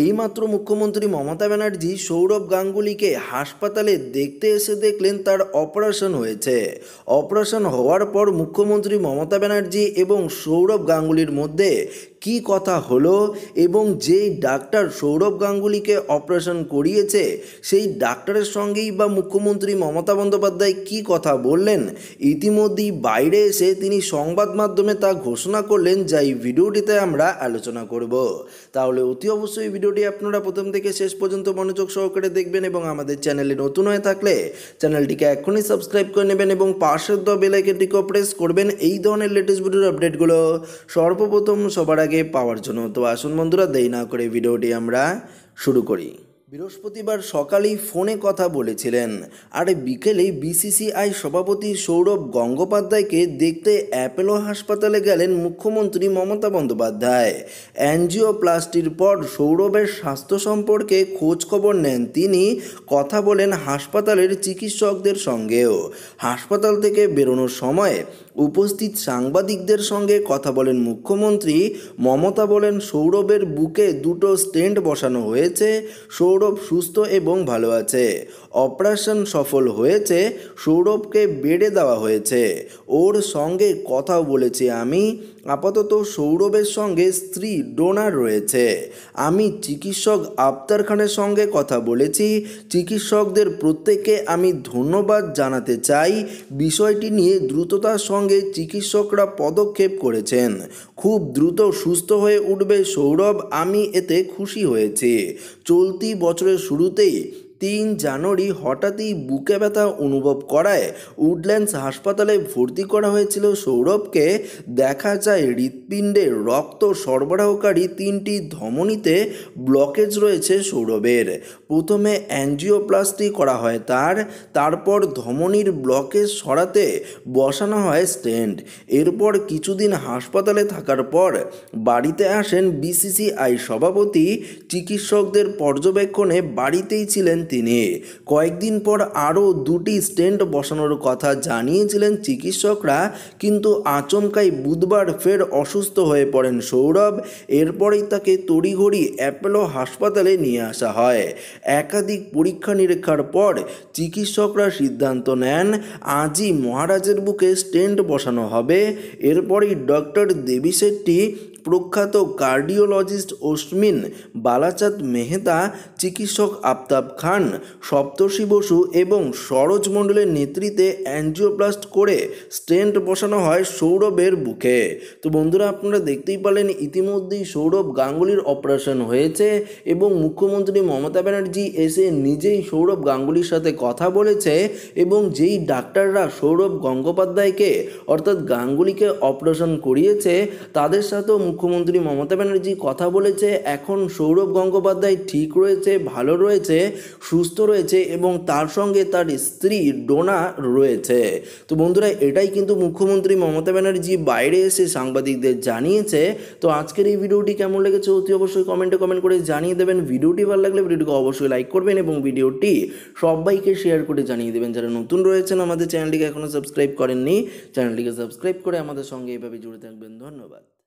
এইমাত্র মুখ্যমন্ত্রী মমতা ব্যানার্জি সৌরভ গাঙ্গুলিকে হাসপাতালে দেখতে এসে দেখলেন তার অপারেশন হয়েছে অপারেশন হওয়ার পর মুখ্যমন্ত্রী মমতা ব্যানার্জি এবং সৌরভ গাঙ্গুলির মধ্যে কি কথা হলো এবং যেই ডাক্তার সৌরভ গাঙ্গুলিকে অপারেশন করিয়েছে সেই ডাক্তারের সঙ্গেই বা মুখ্যমন্ত্রী মমতা বন্দ্যোপাধ্যায় কি কথা বললেন ইতিমধ্যেই বাইরে এসে তিনি সংবাদ মাধ্যমে তা ঘোষণা করলেন যা এই ভিডিওটিতে আমরা আলোচনা করব তাহলে অতি অবশ্যই ভিডিওটি আপনারা প্রথম থেকে শেষ পর্যন্ত মনোযোগ সহকারে দেখবেন এবং আমাদের চ্যানেলে নতুন হয়ে থাকলে চ্যানেলটিকে এখনই সাবস্ক্রাইব করে নেবেন এবং পাশের দ বেলাইকেনটিকেও প্রেস করবেন এই ধরনের লেটেস্ট ভিডিওর আপডেটগুলো সর্বপ্রথম সবার আগে আগে পাওয়ার জন্য তো আসুন বন্ধুরা দেই না করে ভিডিওটি আমরা শুরু করি বৃহস্পতিবার সকালেই ফোনে কথা বলেছিলেন আর বিকেলে বিসিসিআই সভাপতি সৌরভ গঙ্গোপাধ্যায়কে দেখতে অ্যাপেলো হাসপাতালে গেলেন মুখ্যমন্ত্রী মমতা বন্দ্যোপাধ্যায় প্লাস্টির পর সৌরভের স্বাস্থ্য সম্পর্কে খোঁজখবর নেন তিনি কথা বলেন হাসপাতালের চিকিৎসকদের সঙ্গেও হাসপাতাল থেকে বেরোনোর সময় উপস্থিত সাংবাদিকদের সঙ্গে কথা বলেন মুখ্যমন্ত্রী মমতা বলেন সৌরভের বুকে দুটো স্টেন্ট বসানো হয়েছে সৌরভ সুস্থ এবং ভালো আছে অপারেশন সফল হয়েছে সৌরভকে বেড়ে দেওয়া হয়েছে ওর সঙ্গে কথা বলেছি আমি আপাতত সৌরভের সঙ্গে স্ত্রী ডোনার রয়েছে আমি চিকিৎসক আফতার খানের সঙ্গে কথা বলেছি চিকিৎসকদের প্রত্যেককে আমি ধন্যবাদ জানাতে চাই বিষয়টি নিয়ে দ্রুততার সঙ্গে চিকিৎসকরা পদক্ষেপ করেছেন খুব দ্রুত সুস্থ হয়ে উঠবে সৌরভ আমি এতে খুশি হয়েছি চলতি বছরের শুরুতেই তিন জানুয়ারি হঠাৎই বুকে ব্যথা অনুভব করায় উডল্যান্ডস হাসপাতালে ভর্তি করা হয়েছিল সৌরভকে দেখা যায় হৃৎপিণ্ডে রক্ত সরবরাহকারী তিনটি ধমনীতে ব্লকেজ রয়েছে সৌরভের প্রথমে অ্যাঞ্জিওপ্লাস্টি করা হয় তার তারপর ধমনীর ব্লকেজ সরাতে বসানো হয় স্টেন্ট এরপর কিছুদিন হাসপাতালে থাকার পর বাড়িতে আসেন বিসিসিআই সভাপতি চিকিৎসকদের পর্যবেক্ষণে বাড়িতেই ছিলেন তিনি কয়েকদিন পর আরও দুটি স্টেন্ট বসানোর কথা জানিয়েছিলেন চিকিৎসকরা কিন্তু আচমকাই বুধবার ফের অসুস্থ হয়ে পড়েন সৌরভ এরপরেই তাকে তড়িঘড়ি অ্যাপেলো হাসপাতালে নিয়ে আসা হয় একাধিক পরীক্ষা নিরীক্ষার পর চিকিৎসকরা সিদ্ধান্ত নেন আজই মহারাজের বুকে স্টেন্ট বসানো হবে এরপরই ডক্টর দেবী শেট্টি প্রখ্যাত কার্ডিওলজিস্ট অশ্মিন বালাচাঁদ মেহতা চিকিৎসক আফতাব খান সপ্তর্ষি বসু এবং সরোজ মণ্ডলের নেতৃত্বে অ্যাঞ্জিওপ্লাস্ট করে স্টেন্ট বসানো হয় সৌরভের বুকে তো বন্ধুরা আপনারা দেখতেই পারলেন ইতিমধ্যেই সৌরভ গাঙ্গুলির অপারেশন হয়েছে এবং মুখ্যমন্ত্রী মমতা ব্যানার্জি এসে নিজেই সৌরভ গাঙ্গুলির সাথে কথা বলেছে এবং যেই ডাক্তাররা সৌরভ গঙ্গোপাধ্যায়কে অর্থাৎ গাঙ্গুলিকে অপারেশন করিয়েছে তাদের সাথেও মুখ্যমন্ত্রী মমতা ব্যানার্জি কথা বলেছে এখন সৌরভ গঙ্গোপাধ্যায় ঠিক রয়েছে ভালো রয়েছে সুস্থ রয়েছে এবং তার সঙ্গে তার স্ত্রী ডোনা রয়েছে তো বন্ধুরা এটাই কিন্তু মুখ্যমন্ত্রী মমতা ব্যানার্জি বাইরে এসে সাংবাদিকদের জানিয়েছে তো আজকের এই ভিডিওটি কেমন লেগেছে অতি অবশ্যই কমেন্টে কমেন্ট করে জানিয়ে দেবেন ভিডিওটি ভালো লাগলে ভিডিওটিকে অবশ্যই লাইক করবেন এবং ভিডিওটি সবাইকে শেয়ার করে জানিয়ে দেবেন যারা নতুন রয়েছেন আমাদের চ্যানেলটিকে এখনও সাবস্ক্রাইব করেননি চ্যানেলটিকে সাবস্ক্রাইব করে আমাদের সঙ্গে এভাবে জুড়ে থাকবেন ধন্যবাদ